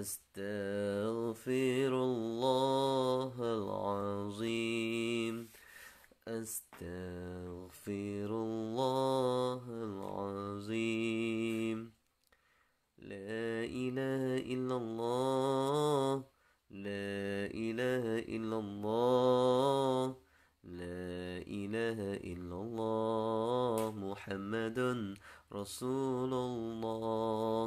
أستغفر الله العظيم أستغفر الله العظيم لا إله إلا الله لا إله إلا الله لا إله إلا الله محمد رسول الله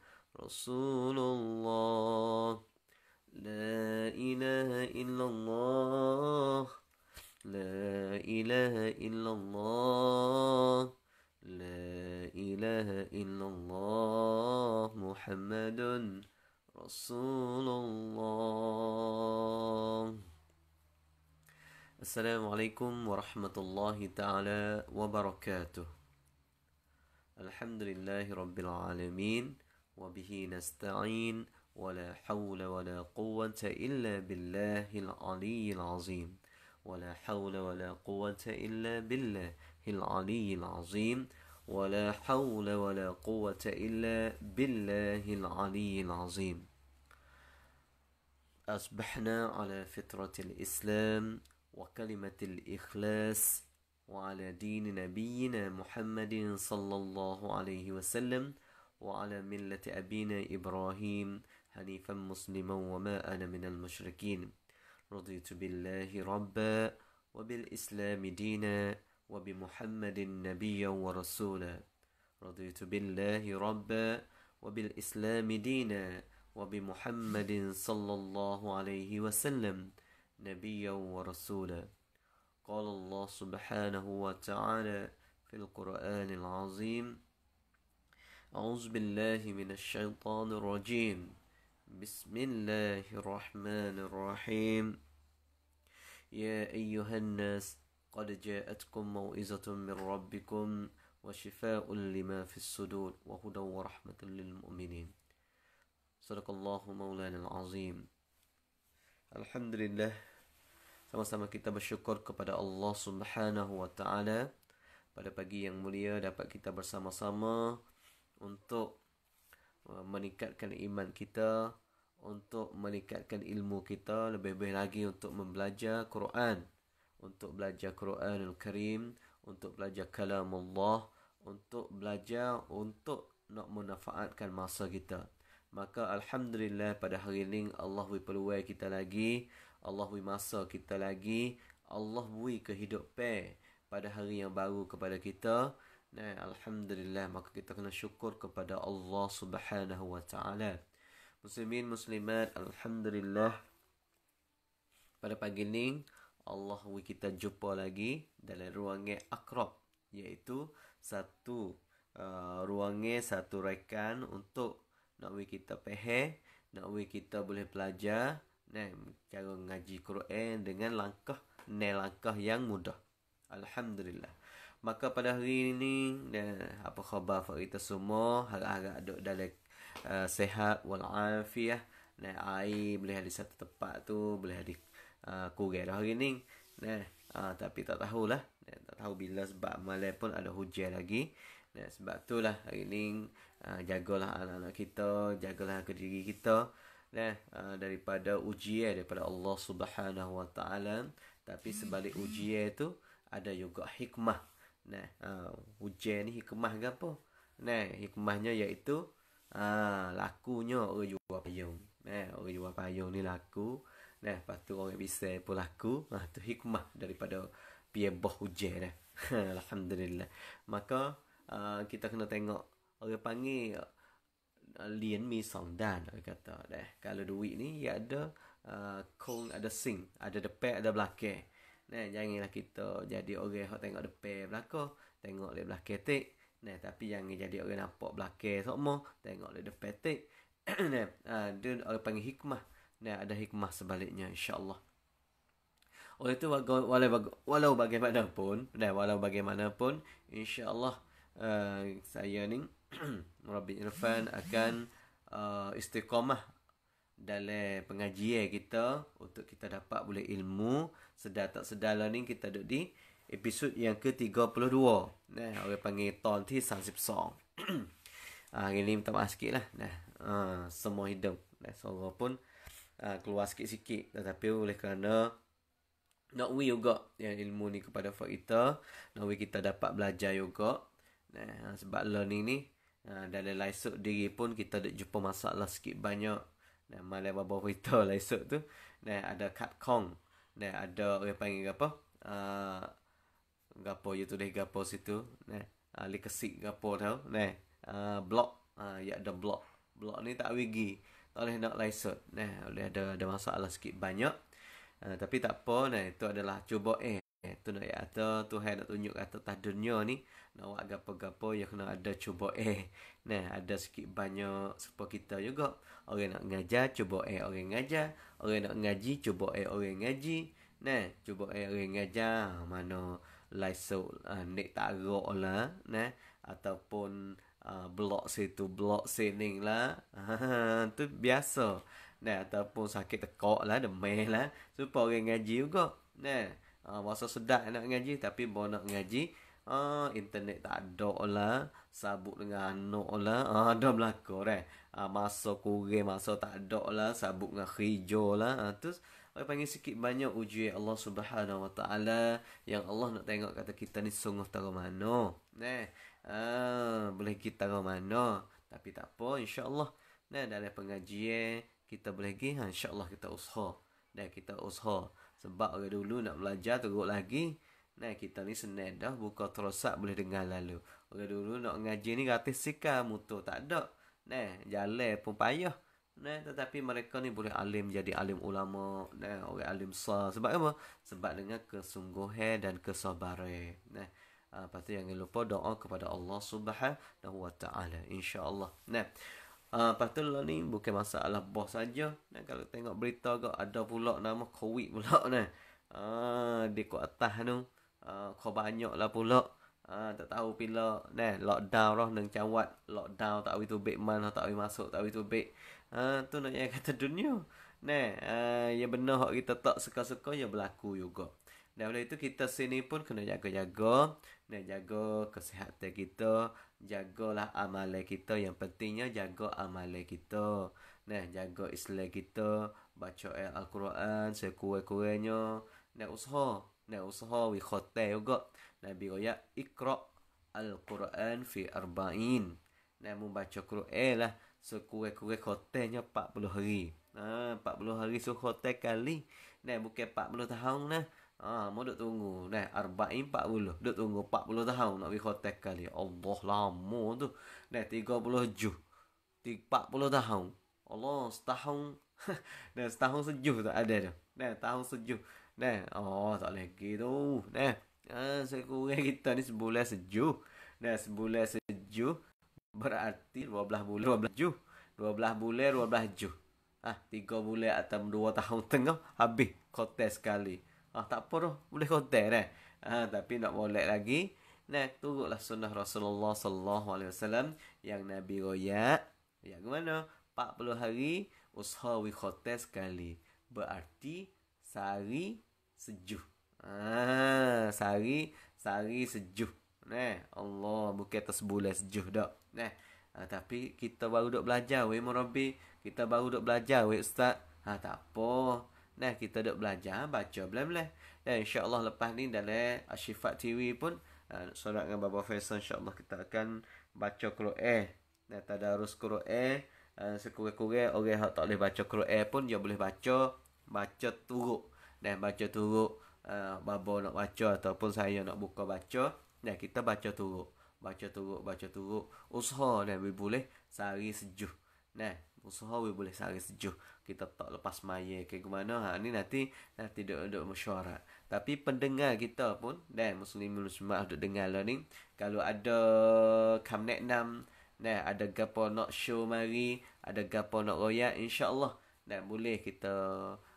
رسول الله لا إله إلا الله لا إله إلا الله لا إله إلا الله محمد رسول الله السلام عليكم ورحمة الله تعالى وبركاته الحمد لله رب العالمين وبه نستعين ولا حول ولا قوة إلا بالله العلي العظيم ولا حول ولا قوة إلا بالله العلي العظيم ولا حول ولا قوة إلا بالله العلي العظيم أصبحنا على فطرة الإسلام وكلمة الإخلاص وعلى دين نبينا محمد صلى الله عليه وسلم وعلى ملة أبينا إبراهيم حنيفا مسلما وما أنا من المشركين رضيت بالله ربا وبالإسلام دينا وبمحمد نبيا ورسولا رضيت بالله ربا وبالإسلام دينا وبمحمد صلى الله عليه وسلم نبيا ورسولا قال الله سبحانه وتعالى في القرآن العظيم أعوذ بالله من الشيطان الرجيم بسم الله الرحمن الرحيم يا أيها الناس قد جاءتكم موئزة من ربكم وشفاء لما في الصدور وهدى ورحمة للمؤمنين صدق الله مولانا العظيم الحمد لله Sama-sama kita bersyukur kepada Allah Subhanahu wa taala pada pagi yang mulia dapat kita bersama-sama untuk uh, meningkatkan iman kita untuk meningkatkan ilmu kita lebih-lebih lagi untuk membelajar Quran untuk belajar Quranul Karim untuk belajar kalam untuk belajar untuk nak manfaatkan masa kita maka alhamdulillah pada hari ini Allah beri peluang kita lagi Allah beri masa kita lagi Allah beri kehidupan pada hari yang baru kepada kita Nah, eh, alhamdulillah maka kita kena syukur kepada Allah Subhanahu wa taala. Muslimin muslimat, alhamdulillah. Pada pagi ini, Allah kita jumpa lagi dalam ruangnya akrab iaitu satu uh, eh, ruangnya satu rekan untuk nak we kita pehe, nak we kita boleh belajar nah cara ngaji Quran dengan langkah ne langkah yang mudah. Alhamdulillah. Maka pada hari ini dan apa khabar kita semua harap-harap duk dalam uh, sehat wal afiah dan air boleh ada satu tempat tu boleh ada uh, kurang dah hari ini, Nah, eh, uh, tapi tak tahulah. Dan tak tahu bila sebab malam pun ada hujan lagi. nah sebab itulah hari ini uh, jagalah anak-anak kita, jagalah diri kita. Nah, uh, daripada ujian daripada Allah Subhanahu Wa Taala. Tapi sebalik ujian tu ada juga hikmah Nah, uh, ha, hujan ni hikmah ke apa? Nah, hikmahnya iaitu ah uh, lakunya orang jual payung. Nah, orang jual payung ni laku. Nah, lepas tu orang bisa pun laku. Nah, ha, tu hikmah daripada pia boh hujan nah. Alhamdulillah. Maka uh, kita kena tengok orang panggil lian mi song dan orang kata. kalau duit ni ia ada uh, kong ada sing, ada depek ada belakang. Nah, janganlah kita jadi orang yang tengok depan belakang, tengok di belakang tik. Nah, tapi jangan jadi orang yang nampak belakang semua, tengok di depan tik. nah, ha, dia orang panggil hikmah. Nah, ada hikmah sebaliknya insya-Allah. Oleh itu walau, walau, walau bagaimanapun, nah walau bagaimanapun insya-Allah uh, saya ni Rabbi Irfan akan uh, istiqamah dalam pengajian kita untuk kita dapat boleh ilmu sedar tak sedar lah ni kita duduk di episod yang ke-32. Eh, nah, orang panggil tahun ti sansip song. ah, Ini ni minta maaf sikit lah. Nah, ah, semua hidup. Nah, suara pun ah, keluar sikit-sikit. Tetapi oleh kerana nak we juga yang ilmu ni kepada for kita. Nak we kita dapat belajar juga. Nah, ah, sebab learning ni ah, dalam laisuk diri pun kita ada jumpa masalah sikit banyak. Nah, malam bapa kita laisuk tu. Nah, ada kat kong. Nah, ada orang panggil apa? Uh, gapo ya tu gapo situ. Nah, uh, likesik gapo tau. Nah, uh, blok. Uh, ya ada blok. Blok ni tak wigi. Tak boleh nak laisut. Nah, boleh ada, ada masalah sikit banyak. Uh, tapi tak apa. Nah, itu adalah cuba eh. Eh, tu nak kata ya. Tuhan nak tunjuk kata tah dunia ni nak buat gapo-gapo ya kena ada cuba eh. Nah, ada sikit banyak sepo kita juga. Orang nak ngajar cuba eh orang ngajar, orang nak ngaji cuba eh orang ngaji. Nah, cuba eh orang ngajar ah, mana laisu uh, ah, nak tak lah, nah ataupun uh, blok situ blok sini lah. tu biasa. Nah, ataupun sakit tekok lah, demel lah. Supaya orang ngaji juga. Nah, Ah, masa sedap nak ngaji tapi bawa nak ngaji uh, internet tak ada lah sabuk dengan anak lah uh, ah, ada berlaku right? uh, masa kurang masa tak ada lah sabuk dengan hijau lah uh, terus saya panggil sikit banyak ujian Allah Subhanahu Wa Taala yang Allah nak tengok kata kita ni sungguh tahu mana nah uh, boleh kita tahu mana tapi tak apa insyaallah nah dari pengajian kita boleh pergi ha, insyaallah kita usaha dan kita usaha sebab orang dulu nak belajar teruk lagi. Nah kita ni senang dah. Buka terosak boleh dengar lalu. Orang dulu nak ngaji ni gratis sikar motor. Tak ada. Nah jalan pun payah. Nah, tetapi mereka ni boleh alim jadi alim ulama. Nah, orang alim sah. Sebab apa? Sebab dengan kesungguhan dan kesabaran. Nah, Uh, lepas tu jangan lupa doa kepada Allah Subhanahu Wa Taala insya-Allah. Nah. Ah, uh, pasal lah ni bukan masalah bos saja. Nah, kalau tengok berita kau ada pula nama COVID pula ni. Ah, uh, dia kau atas tu. Ah, uh, banyak lah pula. Ah, uh, tak tahu bila nah lockdown lah nang cawat. Lockdown tak tahu baik mana tak tahu masuk, tak itu baik. Ah, uh, tu nak yang kata dunia. Ni, ah, yang benar hak kita tak suka-suka yang berlaku juga. Dan oleh itu kita sini pun kena jaga-jaga. nah jaga kesihatan kita jagalah amal kita yang pentingnya jaga amal kita nah jaga Islam kita baca al-Quran sekuat-kuatnya nak usaha nak usaha wi khotai juga nabi kaya ikra al-Quran fi arba'in nak membaca Quran lah sekuat-kuat khotainya 40 hari ah ha, 40 hari so kali nak bukan 40 tahun nah Ah, mau duk tunggu. Dah, arba'in 40. Duk tunggu 40 tahun nak pergi hotel kali. Allah lama tu. Dah, 30 juh. 40 tahun. Allah, setahun. Dah, setahun sejuh tak ada tu. Dah, tahun sejuh. Dah, oh, tak lagi tu. Dah, ah, ha, sekurang kita ni sebulan sejuh. Dah, sebulan sejuh. Berarti 12 bulan, 12 juh. 12 bulan, 12 juh. Ah, 3 bulan atau 2 tahun tengah. Habis, kotak sekali. Ah, tak apa dah. Boleh konten eh. Ah, tapi nak boleh lagi. Nah, tunggulah sunnah Rasulullah sallallahu alaihi wasallam yang Nabi royak. Ya, gimana? 40 hari ushawi khotes sekali. Berarti sehari sejuh, Ah, sehari sehari sejuh, Nah, Allah bukan atas bulan sejuh dak. Nah, ah, tapi kita baru dok belajar we morobi, kita baru dok belajar we ustaz. Ha tak apa. Nah kita duk belajar baca belah-belah. Dan insya-Allah lepas ni dalam Asyifat TV pun uh, ah, solat dengan Baba Faisal insya-Allah kita akan baca Quran. Nah tadarus Quran uh, sekurang-kurang orang yang tak boleh baca Quran pun dia boleh baca baca turuk. Dan baca turuk uh, ah, Baba nak baca ataupun saya nak buka baca. Nah kita baca turuk. Baca turuk, baca turuk. Usaha dan boleh sehari sejuk. Nah, Musuh awi boleh sehari sejuh. Kita tak lepas maya ke gimana? Ha, ni nanti nanti dok dok mesyuarat. Tapi pendengar kita pun. Dan muslim muslimah duduk dengar lah ni. Kalau ada kamnet nam. Dan ada gapa nak show mari. Ada gapa nak royak. InsyaAllah. Dan boleh kita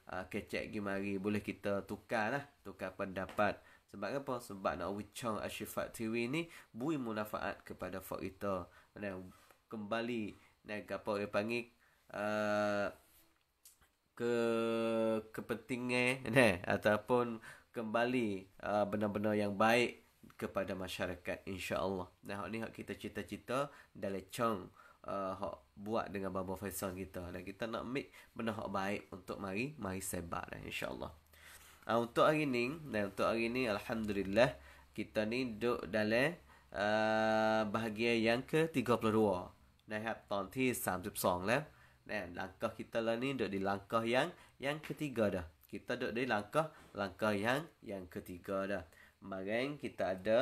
uh, kecek pergi mari. Boleh kita tukar lah. Tukar pendapat. Sebab apa? Sebab nak wicong asyifat TV ni. Bui munafaat kepada fakta. Dan kembali. Dan apa dia panggil Uh, ke kepentingan eh, ataupun kembali uh, benda-benda yang baik kepada masyarakat insya Allah. Nah, ni hak kita cita-cita dalam cong uh, hak buat dengan Baba Faisal kita dan kita nak make benda hak baik untuk mari mari sebar eh, insya Allah. Uh, ah, untuk hari ni dan untuk hari ni alhamdulillah kita ni duduk dalam uh, bahagian yang ke-32. Nah, tahun 32 lah. Dan eh, langkah kita lah ni duduk di langkah yang yang ketiga dah. Kita duduk di langkah langkah yang yang ketiga dah. Bagian kita ada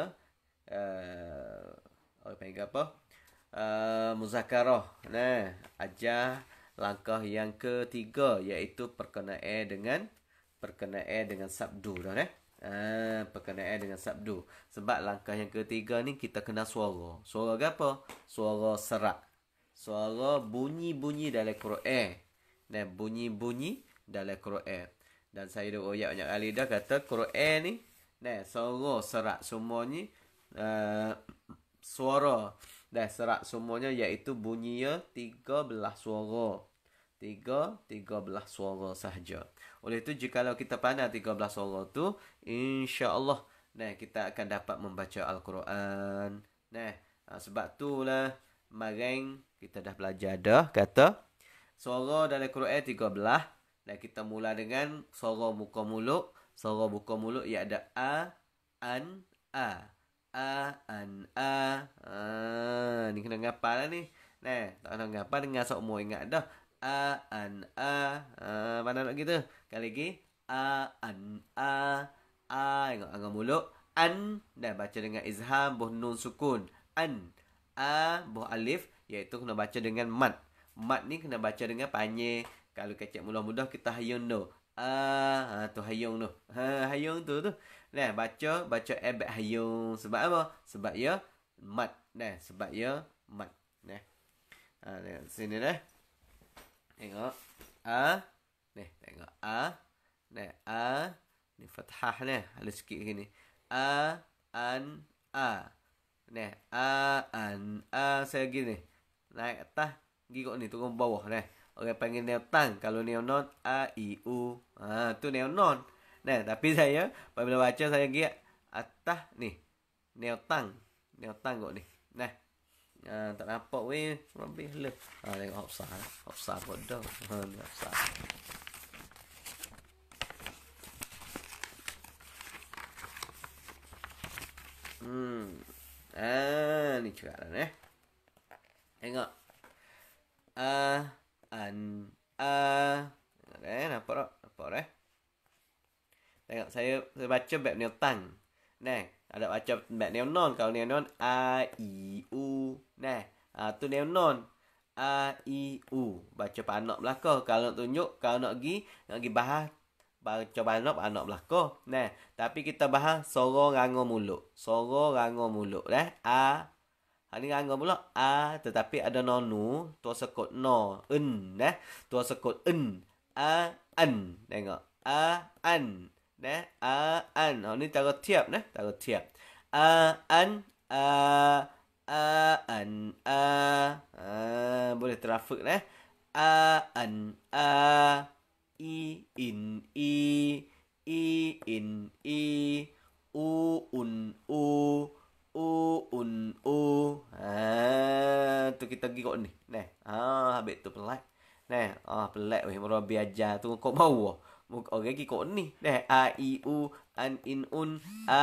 uh, eh, apa panggil apa? Uh, eh, muzakarah. Nah, ajar langkah yang ketiga iaitu perkenaan dengan perkenaan dengan sabdu dah eh. Ah, perkenaan dengan sabdu. Sebab langkah yang ketiga ni kita kena suara. Suara apa? Suara serak suara bunyi-bunyi dalam Quran. Dan bunyi-bunyi dalam Quran. Dan saya dah oyak banyak kali dah kata Quran ni. Dan suara serak semuanya. Uh, suara. Dan serak semuanya iaitu bunyinya tiga belah suara. Tiga, tiga belah suara sahaja. Oleh itu, jika kita pandai tiga belah suara tu, insyaAllah nah, kita akan dapat membaca Al-Quran. Nah, sebab itulah, mereka kita dah belajar dah kata suara dalam Quran tiga belah dan kita mula dengan suara muka mulut suara muka mulut ia ada a an a a an a ah ni kena ngapa lah ni nah tak kena ngapa dengar sok mu ingat dah a an a ah ha, mana nak gitu kali lagi a an a a ingat angga an dah baca dengan izham nun sukun an a bawah alif iaitu kena baca dengan mat. Mat ni kena baca dengan panye. Kalau kecek mudah-mudah kita hayung tu. A ha, tu hayung tu. Ha, hayung tu tu. Nah, baca baca ebek hayung sebab apa? Sebab ya mat. Nah, sebab ya mat. Nah. Ha, tengok sini dah. Tengok a Nih, tengok a Nih, a ni fathah ni ada sikit sini a an a Nih, a an a saya gini. Naik atas, gi kok ni turun bawah nih. Orang panggil neo tang, kalau neo non a i u. Ha tu neo non. Nih, tapi saya apabila baca saya gi atas ni. Neo tang. Neo tang kok ni. Nih. Uh, ha, tak nampak we, Rambis le Ha tengok Hopsa eh. Hopsa bodoh Ha ni Hopsa Hmm niet kwalen, hè. tengok a Uh, an, uh. Oke, napa rok, napa rok, Tengok, saya, saya baca bab ni tang. Nah, ada baca bab ni non. Kalau ni non, A, I, U. Nah, uh, tu ni non. A, I, U. Baca panok belakang. Kalau nak tunjuk, kalau nak pergi, nak pergi bahas, cuba nak anak nak berlaku. Nah, tapi kita bahas soro rango mulut. Soro rango mulut eh. A. Ini ha, rango pula. A tetapi ada nonu, tua sekut no, en eh. Tua sekut en. A an. Tengok. A an. Nah, a an. Oh ni tak tiap nah, tak tiap. A an a a an a. Ah, boleh traffic nah. A an a i in i i in i u un u u un u ha tu kita pergi kok ni neh ha habis tu pelak, neh ah ha, pelak weh mero belajar tu kok mau ah muka orang okay, kok ni neh a i u an in un a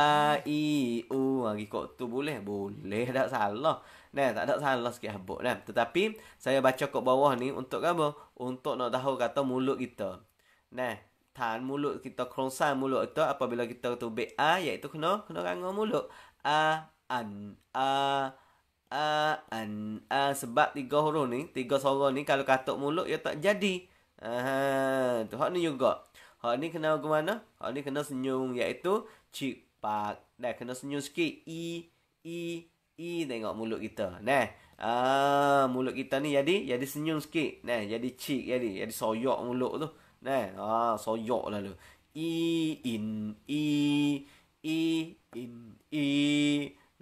i u lagi ha, kok tu boleh boleh tak salah neh tak ada salah sikit habuk neh tetapi saya baca kok bawah ni untuk apa untuk nak tahu kata mulut kita Nah, tan mulut kita kerongsang mulut itu apabila kita tu B A iaitu kena kena rangga mulut. A an a a an a sebab tiga huruf ni, tiga suara ni kalau katuk mulut ia ya tak jadi. Aha, tu hak ni juga. Hak ni kena ke mana? Hak ni kena senyum iaitu cik pak. Dah kena senyum sikit i i i tengok mulut kita. Nah. Ah, mulut kita ni jadi jadi senyum sikit. Nah, jadi cik jadi jadi soyok mulut tu. 咧啊，所以弱啦就 e in e e in e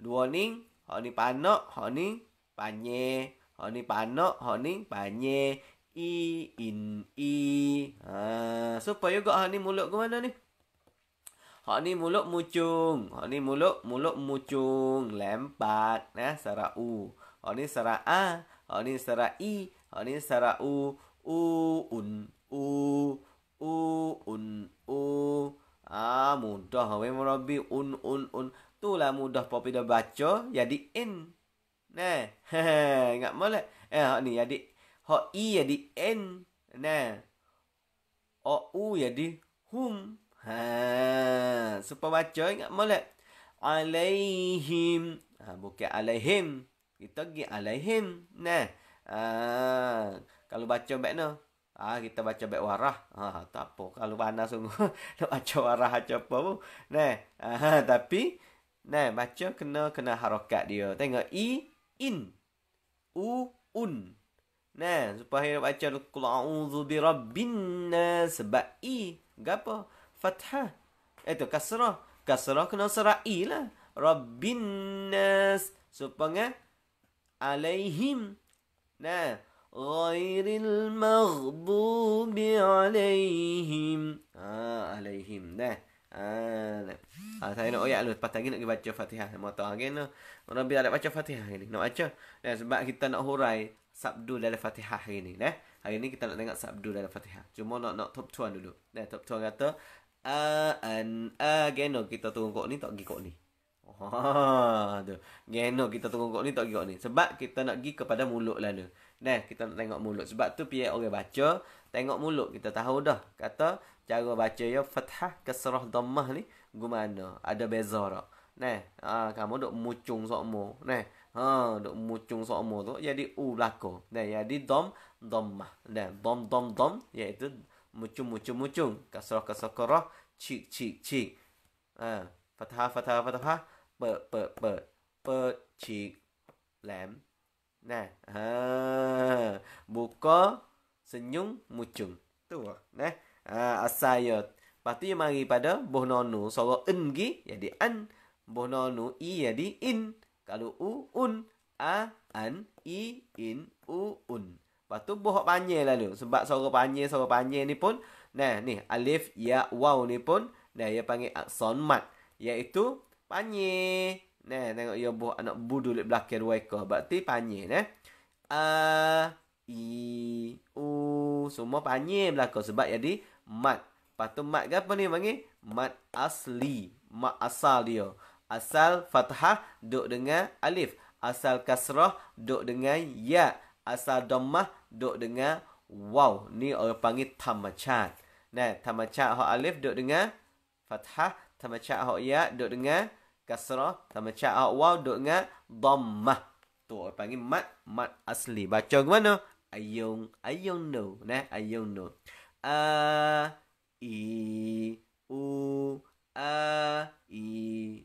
learning，好呢班咯，好呢班耶，好呢班咯，好呢班耶 e in e 啊，所以又个好呢母乐个咩呢？好呢母乐母中，好呢母乐母乐母中，两八咧，十二五，好呢十二啊，好呢十二一，好呢十二五五五。u u un u ah mudah we merobi un un un tu lah mudah popi dah baca jadi n, nah hehe ingat mole eh hak ni jadi hak i jadi n nah o u jadi hum ha supaya baca ingat mole alaihim ha bukan alaihim kita gi alaihim nah ah kalau baca bekno Ah ha, kita baca baik warah. Ha tak apa kalau panas sungguh nak baca warah baca apa pun. neh ha, tapi neh baca kena kena harakat dia. Tengok i in u un. neh supaya nak baca qul a'udzu bi rabbin nas ba i gapo fathah. Itu kasrah. Kasrah kena serak i lah. Rabbin nas supaya alaihim. neh غير المغضوب عليهم آه عليهم ده Ah, ah saya nak oiak dulu lepas tadi nak pergi baca Fatihah. Mau tahu lagi ni. Orang biar nak baca Fatihah hari ni. Nak sebab kita nak hurai sabdu dalam Fatihah ini. nah. Hari ini kita nak tengok sabdu dalam Fatihah. Cuma nak nak top tuan dulu. Nah, top tuan kata a an a geno kita tunggu kok ni tak pergi kok ni. Oh, tu. Geno kita tunggu kok ni tak pergi kok ni. Sebab kita nak pergi kepada mulut lalu. Nah kita nak tengok mulut. Sebab tu biar orang baca, tengok mulut. Kita tahu dah. Kata cara baca ya fathah kasrah dhammah ni gimana? Ada beza tak? Nah, ha, kamu duk mucung sokmo. Nah, ha, duk mucung sokmo tu jadi u lako. Nah, jadi dom dhammah. Nah, dom dom dom iaitu mucung mucung mucung kasrah kasrah cik cik cik. Ha, fathah fathah fathah. Ber ber ber ber cik lem Nah. Ha. Buka senyum mucung. Ah, ya. Tu Nah. Ha ya, asayat. Pasti yang mari pada boh nonu. Soro en gi jadi an. Boh nonu i jadi in. Kalau u un a an i in u un. Pastu boh panjang lalu sebab soro panjang soro panjang ni pun nah ni alif ya wow ni pun nah ia ya, panggil aksonmat iaitu panjang Nah, tengok yo buat anak budu di belakang dua ekor. Berarti panjang, eh. A, I, U. Semua panjang belakang. Sebab jadi mat. Lepas mat ke apa ni panggil? Mat asli. Mat asal dia. Asal fathah duk dengan alif. Asal kasrah duk dengan ya. Asal domah duk dengan waw. Ni orang panggil tamacat. Nah, tamacat hak alif duk dengan fathah. Tamacat hak ya duk dengan kasrah sama cha ha waw duk dengan dhammah tu orang panggil mat mat asli baca ke mana ayung ayung no nah ayung no a i u a i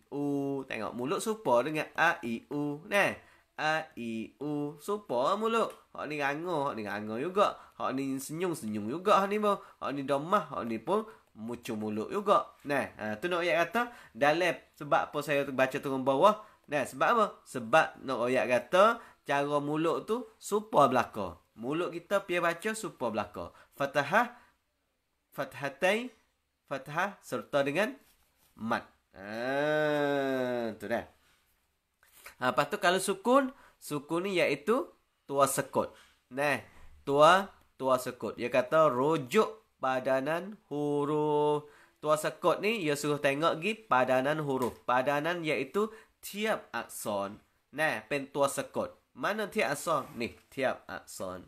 u tengok mulut serupa dengan a i u nah a i u serupa mulut hak ni rangoh hak ni rangoh juga hak ni senyum senyum juga hak ni bo hak ni domah hak ni pun mucu muluk juga. Nah, ha, tu nak oyak kata dalam sebab apa saya baca turun bawah. Nah, sebab apa? Sebab nak oyak kata cara muluk tu supa belaka. Muluk kita pi baca supa belaka. Fathah fathatai fathah serta dengan mat. Ah, tu dah. Ha, lepas tu kalau sukun, sukun ni iaitu tua sekut. Nah, tua tua sekut. Dia kata rujuk padanan huruf. Tua sekot ni, ia suruh tengok gi padanan huruf. Padanan iaitu tiap akson. Nah, pen tua sekot. Mana tiap akson? Ni, tiap akson.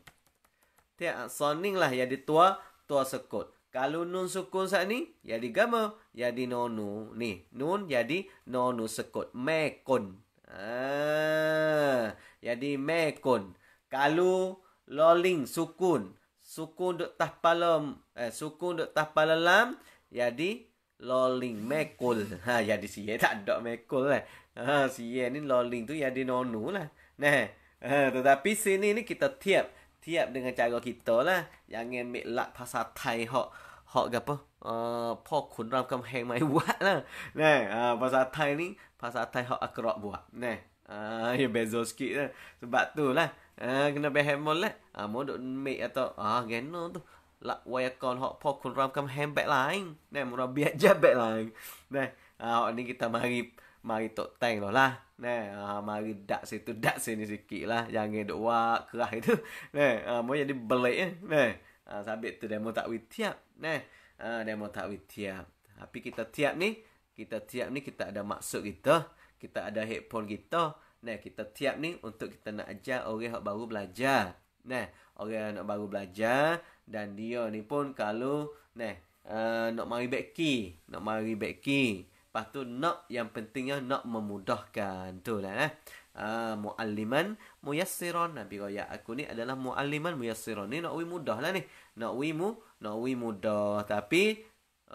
Tiap akson ni lah yang tua tua sekot. Kalau nun sukun saat ni, jadi gama, jadi nonu. Ni, nun jadi nonu sekut. Mekon. Ah, jadi mekon. Kalau loling sukun, sukun duk tah palam eh sukun duk tah palalam jadi loling mekul ha jadi sie tak ada mekul lah ha sie ni loling tu jadi nonu lah nah ha, tetapi sini ni kita tiap tiap dengan cara kita lah yang mek lak bahasa thai hok hok apa uh, eh, pok kun ram kam heng mai buat lah nah ha, bahasa thai ni bahasa thai hok akrab buat nah ha, ya bezo sikit lah sebab tu lah Ah kena behemol lah. Ah mau make atau ah geno tu. Lak waya kon hok pok kun ram kam hem bag lain. Nah murah biar je bag lain. Nah ah ni kita mari mari tok tang lo lah. Nah ah mari dak situ dak sini sikit lah. Jangan duk wak kerah itu. Nah ah mau jadi belik eh. Nah ah sabit tu demo tak wit tiap. Nah ah demo tak wit tiap. Tapi kita tiap ni kita tiap ni kita ada maksud kita, kita ada headphone kita. Nah, kita tiap ni untuk kita nak ajar orang yang baru belajar. Nah, orang yang nak baru belajar dan dia ni pun kalau nah uh, nak mari beki, nak mari beki. Lepas tu nak yang pentingnya nak memudahkan tu lah eh. Uh, mualliman muyassiran Nabi Raya aku ni adalah mualliman muyassiran Ni nak wi mudah lah ni Nak wi mu Nak wi mudah Tapi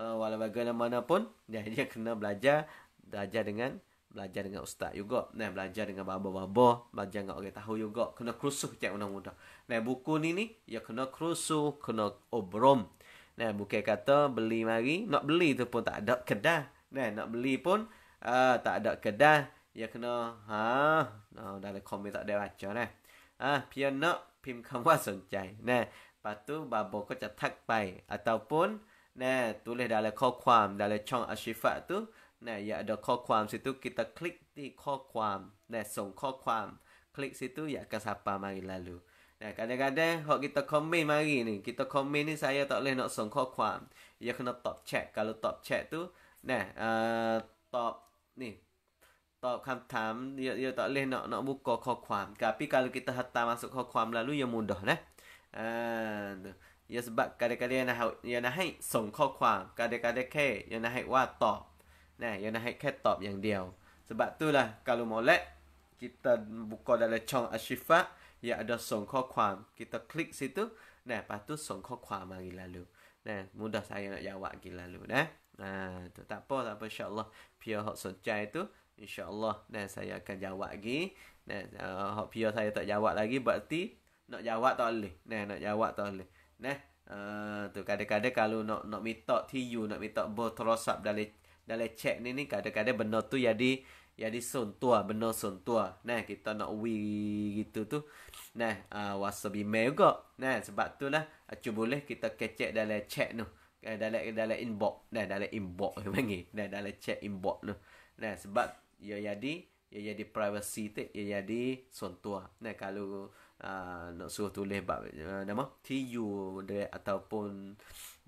uh, Walau bagaimanapun dia, dia kena belajar Belajar dengan belajar dengan ustaz juga nah belajar dengan baba-baba belajar dengan orang tahu juga kena kerusuh cak muda-muda nah buku ni ni ya kena kerusuh kena obrom nah bukan kata beli mari nak beli tu pun tak ada kedai nah nak beli pun uh, tak ada kedai ya kena ha nah, dalam komen tak ada baca nah ah pian nak pim kamu sanjai nah patu baba ko cak tak pai ataupun nah tulis dalam kau kuam dalam chong asyifat tu นะอย่าดาข้อความสิทุกิตาคลิกที่ข้อความนะส่งข้อความคลิกสิทุอยากกระซับปามาอีกแล้วนะกันเดกันเดอกิตาคอมเมนต์มาอีกนี่กิตาคอมเมนต์นี่สายต่อเลยนะส่งข้อความอย่าคุณตอบแชทการตอบแชทตุนะเอ่อตอบนี่ตอบคำถามอย่าอย่าตอบเลยนะนะบุกข้อความกับพี่การคิตาหัดตามาส่งข้อความแล้วลุยมุนดอนะเอ่อย่าสบักกันเด็กๆนะฮะอย่านให้ส่งข้อความกานเด็กๆแค่อย่านให้ว่าตอบ Nah, yang nak high top yang dia. Sebab tu lah kalau molek kita buka dalam chong asyifa, ya ada song kho kwam. Kita klik situ. Nah, patu song kho kwam lagi lalu. Nah, mudah saya nak jawab lagi lalu nah. tu tak apa tak apa insyaallah. Pia hok sojai tu insyaallah nah saya akan jawab lagi. Nah, eh, hok uh, saya tak jawab lagi berarti nak jawab tak boleh. Nah, nak jawab tak boleh. Nah, eh, tu kadang-kadang kalau nak nak minta tiu nak minta bo terosap dalam dalam chat ni ni kadang-kadang benda tu jadi jadi sentua benda sentua nah kita nak we gitu tu nah uh, whatsapp email juga nah sebab tu lah ah, cuba boleh kita kecek dalam chat tu eh, dalam dalam inbox nah dalam inbox panggil nah dalam chat inbox tu nah sebab ia ya jadi ia ya jadi privacy tu ia ya jadi sentua nah kalau uh, nak suruh tulis bab uh, nama tu ataupun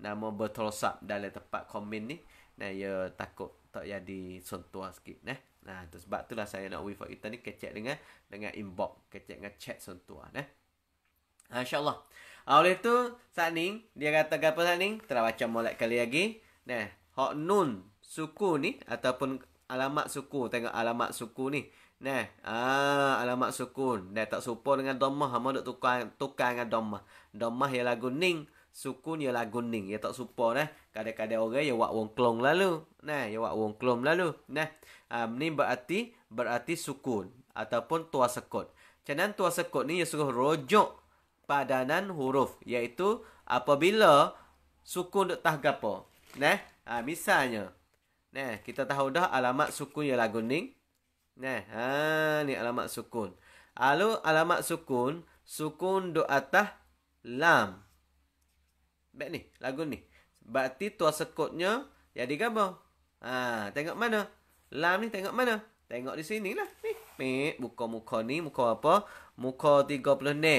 nama betul sub dalam tempat komen ni Nah, ya takut tak jadi sentuh sikit neh nah tu sebab itulah saya nak wifi kita ni kecek dengan dengan inbox kecek dengan chat sentuh neh nah, insyaallah ah, oleh tu saat dia kata apa saat ni telah baca molek kali lagi nah. hok nun suku ni ataupun alamat suku tengok alamat suku ni Nah, ah, alamat sukun. Dia tak serupa dengan domah. Hama duk tukar, tukar dengan domah. Domah ialah guning sukun ialah guning ya tak supa nah kadang-kadang orang ya buat wong klong lalu nah ya buat wong klong lalu nah um, ni berarti berarti sukun ataupun tua sekot Canan tua sekot ni ya suruh rojok padanan huruf iaitu apabila sukun dok tah gapo nah ha, misalnya nah kita tahu dah alamat sukun ya ialah guning nah ha ni alamat sukun Alu alamat sukun sukun dok atah lam Baik ni, lagu ni. Berarti tua sekutnya jadi gambo. Ha, tengok mana? Lam ni tengok mana? Tengok di sini lah. Ni, mi, buka muka ni, muka apa? Muka 30 ne.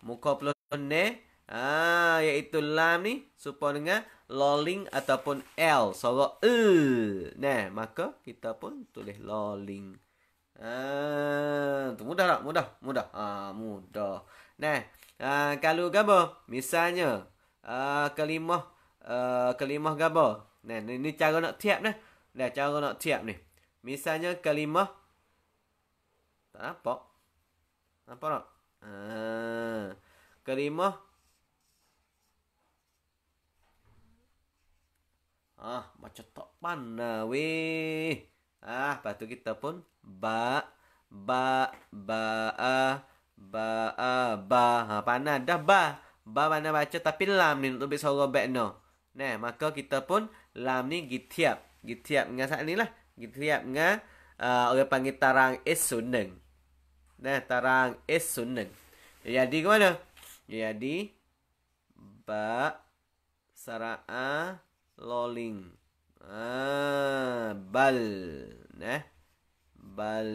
Muka 30 ne. Ha, iaitu lam ni Supaya dengan lolling ataupun L. Suara e. Nah, maka kita pun tulis lolling. Ah, mudah tak? Mudah, mudah. Ah, mudah. Nah, uh, kalau gambar misalnya Ah, kalimah uh, ah, kalimah gapo. Nah, ni, ni cara nak tiap nah. Dah cara nak tiap ni. Misalnya kalimah tak apa. Apa nak? kalimah ah, ah, macam tak pandai weh. Ah, patu kita pun ba ba ba a ba a ba. Ha, panah dah ba ba nak baca tapi lam ni lebih bisa orang back no. Nah, maka kita pun lam ni gitiap. Gitiap dengan saat ni lah. Gitiap dengan uh, orang panggil tarang 01 Nah, tarang S01. Jadi ke mana? Jadi ba saraa loling. Ah, bal. Nah. Bal.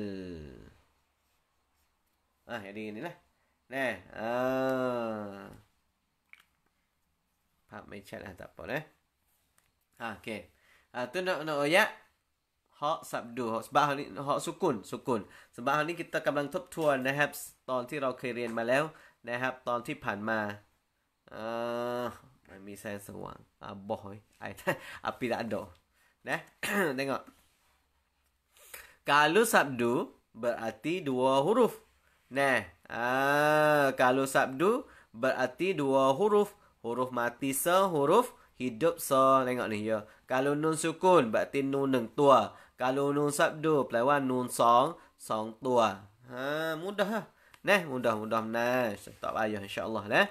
Ah, jadi inilah. Nah, ah. Ha, main chat lah tak apa eh. Ha, ah, okay. Ha, ah, tu nak nak oyak. Ha, sabdu. Sebab ni, ha, sukun. Sukun. Sebab ni kita akan berlang top tour. Nah, hap, tahun ti rau kerian malau. Nah, hap, tahun ti pan ma. Uh, ah, mami saya sewang. Ha, bohoy. Eh. Ay, api tak ada. Nah, tengok. Kalau sabdu, berarti dua huruf. Nah, ah, kalau sabdu, berarti dua huruf. Nah, Huruf mati se, huruf hidup se. Tengok ni, ya. Kalau nun sukun, berarti nun neng tua. Kalau nun sabdu, perlawan nun song, song tua. Ha, mudah lah. Nah, mudah-mudah. Nah, tak payah insyaAllah lah.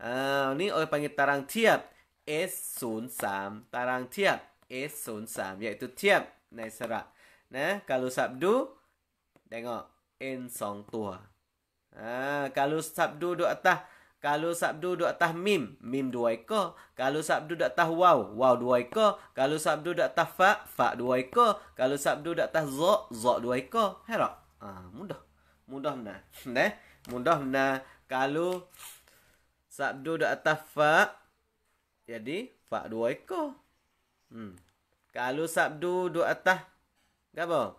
Ha, ni orang panggil tarang tiap. S03. Tarang tiap. S03. Iaitu tiap. Nah, serak. Nah, kalau sabdu, tengok. N song tua. Ha, kalau sabdu duduk atas, kalau sabdu dak tah mim, mim dua eka. Kalau sabdu dak tah waw, waw dua eka. Kalau sabdu dak tah fa, fa dua eka. Kalau sabdu dak tah za, za dua eka. Herak. Ha, ah, mudah. Mudah nah. Neh. Mudah nah. Kalau sabdu dak tah fa, jadi fa dua eka. Hmm. Kalau sabdu dak tah gapo?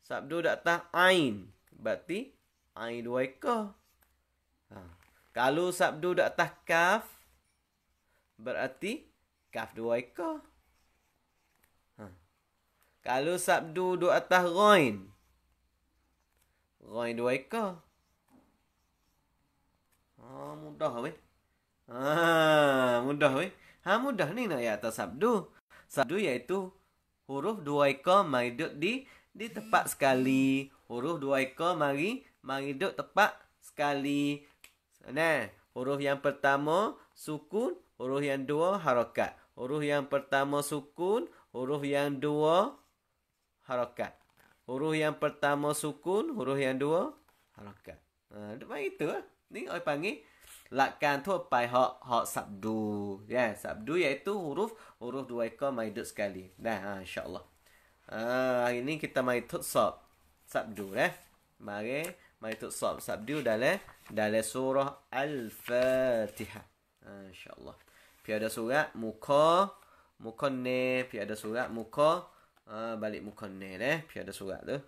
Sabdu dak tah ain. Berarti ain dua ekor. Kalau sabdu di atas kaf, berarti kaf dua ekor. Ha. Kalau sabdu di atas roin, roin dua Ah Ha, mudah weh. Ha, mudah weh. Ha, mudah ni nak ya atas sabdu. Sabdu iaitu huruf dua ekor mari duduk di di tepat sekali. Huruf dua ekor mari mari duduk tempat sekali. Nah, huruf yang pertama sukun, huruf yang dua harokat. Huruf yang pertama sukun, huruf yang dua harokat. Huruf yang pertama sukun, huruf yang dua harokat. Ha, uh, macam itu lah. Ni oi panggil lakan tu pai hok hok sabdu. Ya, yeah, sabdu iaitu huruf huruf dua ekor mai duduk sekali. Nah, ha, insyaAllah. Ha, uh, hari kita mai tut sab. Sabdu, ya. Eh? Mari mai tu sab sab dia dalam dalam surah al-fatihah ha, insyaallah pi ada surat muka muka ni pi ada surat muka ha, balik muka ni eh pi ada surat tu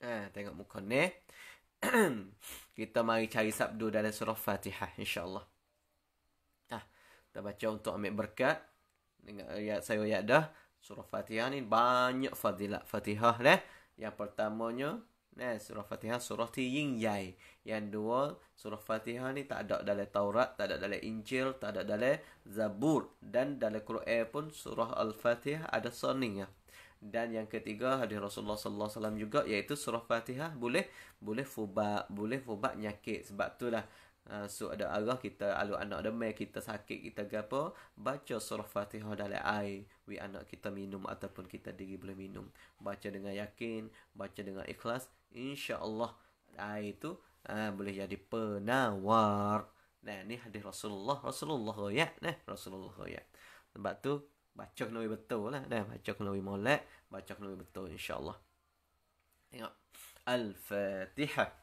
Eh tengok muka kita mari cari sabdu dalam surah Fatihah insyaallah. Ah, kita baca untuk ambil berkat dengan ayat saya ayat dah surah Fatihah ni banyak fadilah Fatihah leh. Yang pertamanya Nah, eh, surah Fatihah surah tiying yai. Yang dua, surah Fatihah ni tak ada dalam Taurat, tak ada dalam Injil, tak ada dalam Zabur dan dalam Quran pun surah Al-Fatihah ada sunnahnya. Dan yang ketiga hadis Rasulullah SAW juga iaitu surah Fatihah boleh boleh fubak, boleh fubak nyakit. Sebab tu lah. Ah, so ada arah kita alu anak ada demai kita sakit kita gapo baca surah fatihah dalam air we anak kita minum ataupun kita diri boleh minum baca dengan yakin baca dengan ikhlas insyaallah air itu uh, ah, boleh jadi penawar nah ni hadis rasulullah rasulullah ya nah rasulullah ya sebab tu baca kena betul lah nah baca kena molek baca kena betul insyaallah tengok al-fatihah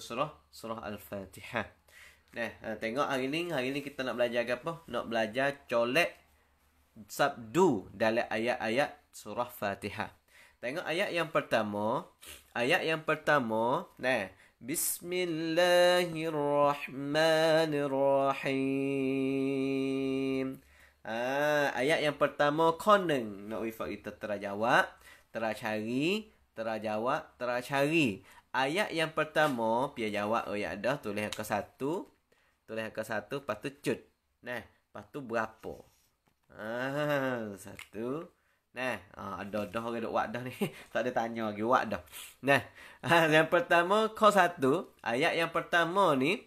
surah surah al-fatihah eh, nah eh, tengok hari ni hari ni kita nak belajar apa nak belajar colek subdu dalam ayat-ayat surah fatihah tengok ayat yang pertama ayat yang pertama nah bismillahirrahmanirrahim ah ayat yang pertama koneng nak wifa kita terjawab, tercari, terjawab, tercari. Ayat yang pertama, pia jawab oh oi ya, dah, tulis ke satu. Tulis ke satu, lepas tu cut. Nah, lepas tu berapa? Ah, satu. Nah, ah, ada dah orang duk buat ni. tak ada tanya lagi, buat dah. Nah, ah, yang pertama, kos satu. Ayat yang pertama ni,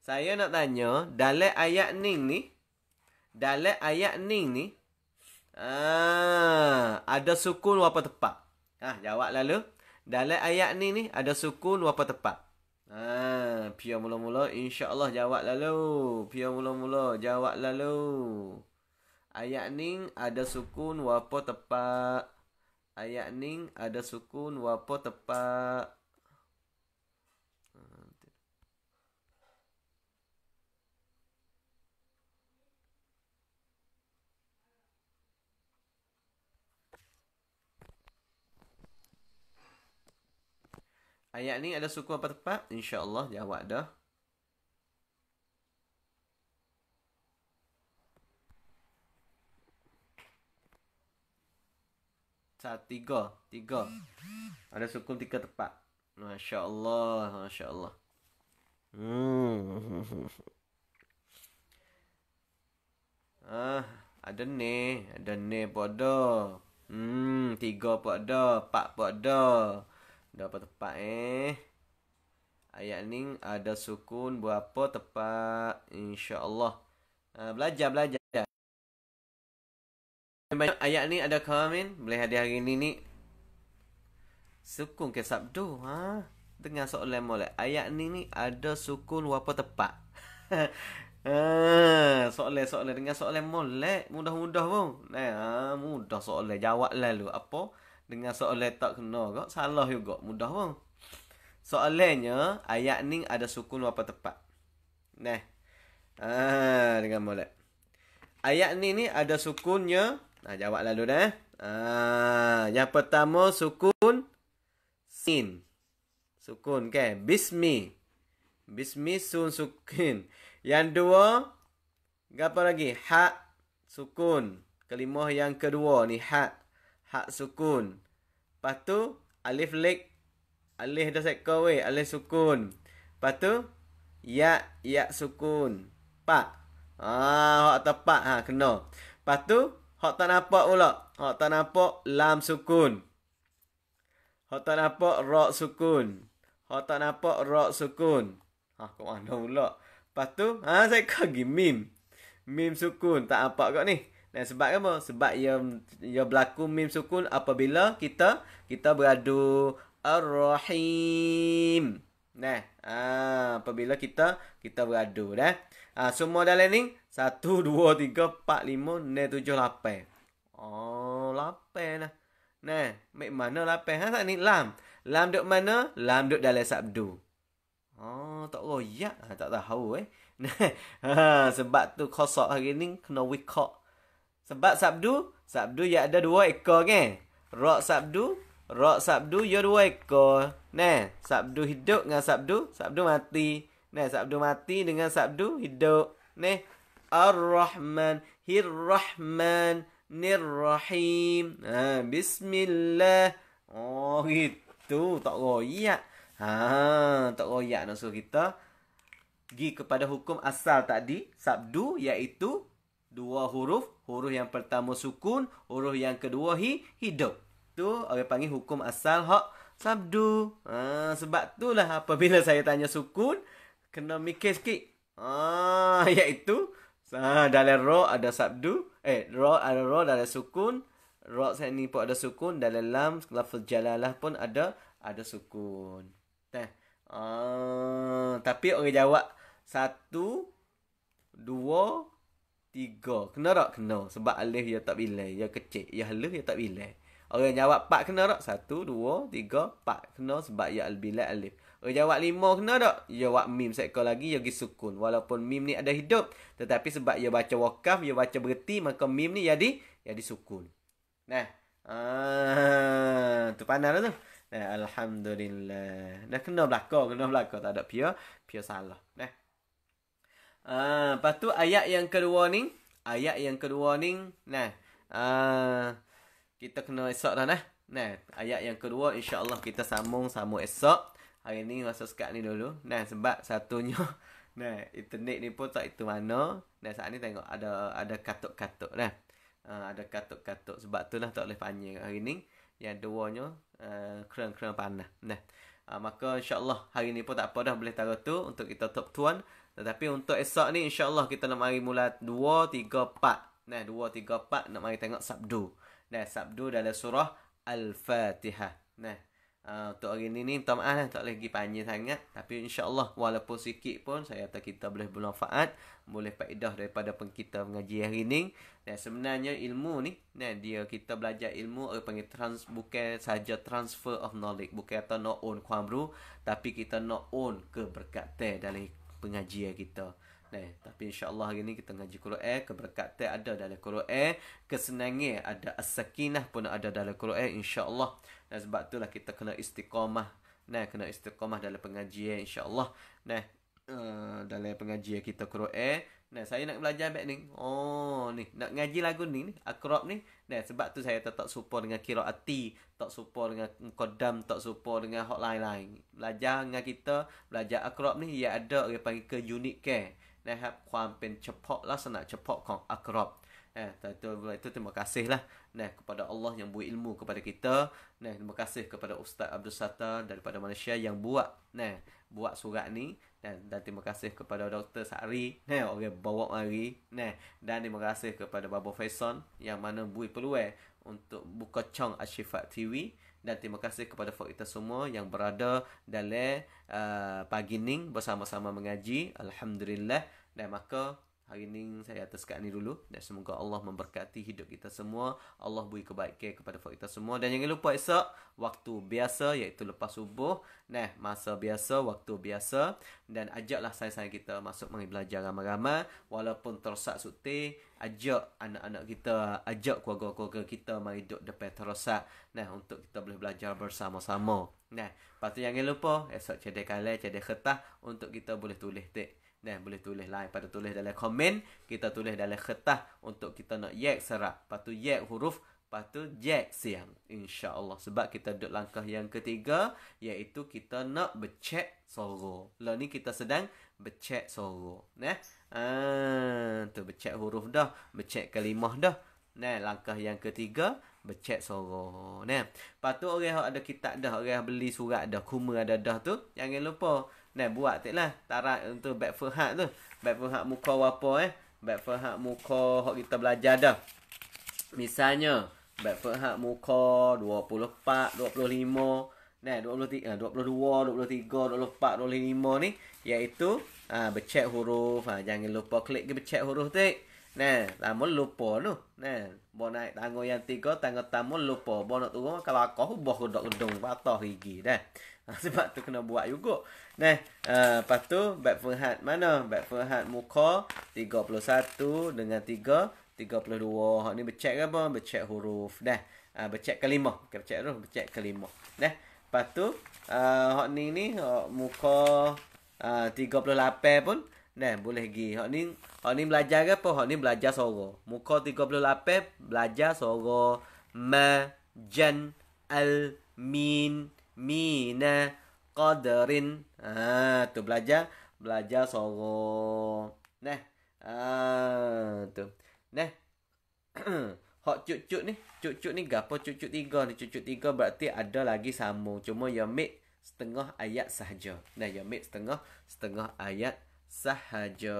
saya nak tanya, dalam ayat ni ni, dalam ayat ni ni, ah, ada sukun apa tepat? Ah, jawab lalu. Dalam ayat ni ni ada sukun apa tepat? Ha, pia mula-mula insya-Allah jawab lalu. Pia mula-mula jawab lalu. Ayat ni ada sukun apa tepat? Ayat ni ada sukun apa tepat? Ayat ni ada suku apa tepat? InsyaAllah jawab dah. Satu, tiga. Tiga. Ada sukun tiga tepat. Masya Allah. Masya Allah. Hmm. Ah, ada ni. Ada ni pun ada. Hmm, tiga pun ada. Empat pun ada. Dapat tepat eh ayat ni ada sukun buat apa tepat insyaallah uh, belajar belajar banyak ayat ni ada komen boleh hadiah hari ni ni sukun ke sabdu ha dengan soalan molek ayat ni ni ada sukun buat apa tepat ha ah, soalan soalan dengan soalan molek mudah-mudah pun nah ah, mudah soalan jawab lalu apa dengan soalan tak kena kot. Salah juga. Mudah pun. Soalannya, ayat ni ada sukun apa tepat? Nah. Ah, dengan molek. Ayat ni ni ada sukunnya. Nah, jawab lalu dah. Eh. Ah, yang pertama sukun sin. Sukun ke? Okay. Bismi. Bismi sun sukun. Yang dua, apa lagi? Ha sukun. Kelima yang kedua ni ha hak sukun. Lepas tu, alif lek. Alif dah sekor weh. Alif sukun. Lepas tu, ya, ya sukun. Pak. Ah, hak tepat. Ha, kena. Lepas tu, hak tak nampak pula. Hak tak nampak lam sukun. Hak tak nampak rok sukun. Hak tak nampak rok sukun. Ha, kau mana pula. Lepas tu, ha, saya kagi mim. Mim sukun. Tak nampak kot ni. Dan sebab apa? Sebab ia ia berlaku mim sukun apabila kita kita beradu Ar-Rahim. Nah, ha, apabila kita kita beradu ha, dah. Ah semua dalam ni 1 2 3 4 5 6 7 8. Oh, lapan lah. Nah, mik mana lapan? Ha, ni lam. Lam duk mana? Lam duk dalam sabdu. Oh, tak royak. Ha, tak tahu eh. Nah, ha, sebab tu kosok hari ni kena wikok. Sebab sabdu, sabdu ya ada dua ekor kan? Rok sabdu, rok sabdu ya dua ekor. Nah, sabdu hidup dengan sabdu, sabdu mati. Nah, sabdu mati dengan sabdu hidup. Nih, Ar-Rahman, Hir-Rahman, Nir-Rahim. Ha, bismillah. Oh, gitu. Tak royak. Ha, tak royak nak suruh kita. Gi kepada hukum asal tadi. Sabdu iaitu dua huruf. Huruf yang pertama sukun. Huruf yang kedua hi, hidup. Itu orang panggil hukum asal hak sabdu. Ha, sebab itulah apabila saya tanya sukun, kena mikir sikit. Ha, iaitu ha, dalam ro ada sabdu. Eh, ro ada ro dalam sukun. Ro saya ni pun ada sukun. Dalam lam, lafaz jalalah pun ada ada sukun. Teh. ah tapi orang jawab satu, dua, Tiga. Kena tak? Kena. Sebab alif ia tak bilai. ia kecil. Ya halus ia tak bilai. Orang jawab empat kena tak? Satu, dua, tiga, empat kena sebab ia al-bilai alif. Orang jawab lima kena tak? Ya buat mim seekor lagi. Ya pergi sukun. Walaupun mim ni ada hidup. Tetapi sebab ia baca wakaf, ia baca berhenti. Maka mim ni jadi, jadi sukun. Nah. Ah, tu pandang lah tu. Nah, Alhamdulillah. Dah kena belakang. Kena belakang. Tak ada pia. Pia salah. Nah. Ah, lepas tu ayat yang kedua ni, ayat yang kedua ni, nah. Ah, kita kena esok dah nah. Nah, ayat yang kedua insyaallah kita sambung sama esok. Hari ni masa sekat ni dulu. Nah, sebab satunya nah, internet ni pun tak itu mana. Nah, saat ni tengok ada ada katuk-katuk nah. Uh, ada katuk-katuk sebab tu lah tak boleh panjang hari ni yang dua uh, ah, kerang-kerang panah nah uh, maka insyaallah hari ni pun tak apa dah boleh taruh tu untuk kita top tuan tetapi untuk esok ni insyaAllah kita nak mari mula 2, 3, 4. Nah, 2, 3, 4 nak mari tengok sabdu. Nah, sabdu dalam surah Al-Fatihah. Nah, uh, untuk hari ni ni minta maaf lah. Tak boleh pergi panjang sangat. Tapi insyaAllah walaupun sikit pun saya kata kita boleh bermanfaat. Boleh faedah daripada pengkita mengaji hari ni. Nah, sebenarnya ilmu ni. Nah, dia kita belajar ilmu. Dia panggil trans, bukan saja transfer of knowledge. Bukan kata nak own kuamru. Tapi kita nak own keberkatan dari pengajian kita. Eh, tapi insyaAllah hari ni kita ngaji Quran eh, Keberkatan ada dalam Quran Kesenangan ada As-sakinah pun ada dalam Quran InsyaAllah Dan sebab itulah kita kena istiqamah Nah, kena istiqamah dalam pengajian insyaAllah Nah, uh, dalam pengajian kita Quran Nah, saya nak belajar back ni. Oh, ni. Nak ngaji lagu ni. ni. Akrab ni. Nah, sebab tu saya tak support dengan kira hati. Tak support dengan kodam. Tak support dengan hot lain-lain. Belajar dengan kita. Belajar akrab ni. Ia ya ada. Dia panggil ke unit ke, Nah, hap. Kuan pen cepok lah. Senak cepok kong akrab. Eh, itu, itu terima kasih lah. Nah, kepada Allah yang buat ilmu kepada kita. Nah, terima kasih kepada Ustaz Abdul Sattar daripada Malaysia yang buat. Nah, buat surat ni dan, dan terima kasih kepada Dr. Sari ne eh, orang bawa mari ne eh. dan terima kasih kepada Babo Faison yang mana bui perlu eh untuk buka Chong Ashifat TV dan terima kasih kepada kita semua yang berada dalam uh, pagi ini bersama-sama mengaji alhamdulillah dan maka Hari ini saya atas kat ni dulu dan semoga Allah memberkati hidup kita semua. Allah beri kebaikan kepada kita semua dan jangan lupa esok waktu biasa iaitu lepas subuh. Nah, masa biasa, waktu biasa dan ajaklah saya-saya kita masuk mari belajar ramai-ramai walaupun terosak suti, ajak anak-anak kita, ajak keluarga-keluarga kita mari duduk depan terosak. Nah, untuk kita boleh belajar bersama-sama. Nah, patut jangan lupa esok cedek kalai, cedek kertas untuk kita boleh tulis tik dan boleh tulis lain pada tulis dalam komen kita tulis dalam kertas untuk kita nak yak serap patu yak huruf patu jak siang insyaallah sebab kita duduk langkah yang ketiga iaitu kita nak becek soro lah ni kita sedang becek soro nah ah tu becek huruf dah becek kalimah dah nah langkah yang ketiga becek soro nah patu orang ada kitab dah orang beli surat dah kuma ada dah tu jangan lupa dan buat lah. tu lah. Tarat untuk back for heart tu. Back for heart muka apa eh. Back for heart muka yang kita belajar dah. Misalnya. Back for heart muka 24, 25. Nah, 23, 22, 23, 24, 25 ni. Iaitu. Ha, becek huruf. Ha, jangan lupa klik ke becek huruf tu. Nah, lama lupa tu. Nah, bawa naik tangga yang tiga, tangga tamu lupa. Bawa nak turun, kalau aku hubah kedok-kedong, patah gigi dah. Sebab tu kena buat juga. Nah, uh, eh, lepas tu bab Fahad mana? Bab Fahad muka 31 dengan 3, dua. Hak ni becek ke apa? Becek huruf. Dah. Uh, eh, becek kelima. Bukan becek huruf, becek kelima. Nah. Lepas tu uh, hak ni ni hak muka uh, 38 pun Nah, boleh pergi. Hak ni, hak ni belajar ke apa? Hak ni belajar suara. Muka 38 belajar suara. Ma, jan, al, min, mina qadarin. Ha, tu belajar belajar soro. Nah. Ha, tu. Nah. Hok cucuk ni, cucuk ni gapo cucuk tiga ni cucuk tiga berarti ada lagi sama. Cuma yang mik setengah ayat sahaja. Nah, yang mik setengah setengah ayat sahaja.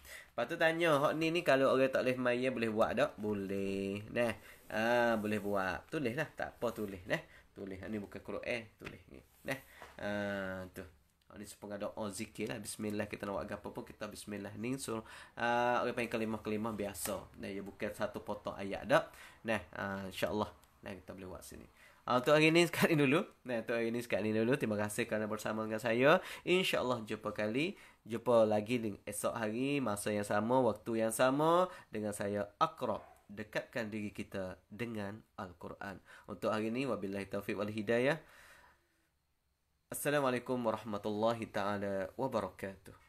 Lepas tanya, hok ni ni kalau orang tak boleh maya boleh buat tak? Boleh. Nah. Ah, boleh buat. Tulis lah. Tak apa tulis. Nah tulis ini bukan Quran eh. tulis ni nah uh, ah, ini ah, sepengah doa zikir lah Bismillah kita nak buat apa pun Kita bismillah ni So uh, Orang kelima-kelima biasa Nah ia ya, bukan satu potong ayat dah Nah uh, insyaAllah Nah kita boleh buat sini uh, Untuk hari ni sekali dulu Nah untuk hari ni sekali dulu Terima kasih kerana bersama dengan saya InsyaAllah jumpa kali Jumpa lagi esok hari Masa yang sama Waktu yang sama Dengan saya Akrab dekatkan diri kita dengan Al-Quran. Untuk hari ini, wabillahi taufiq wal hidayah. Assalamualaikum warahmatullahi taala wabarakatuh.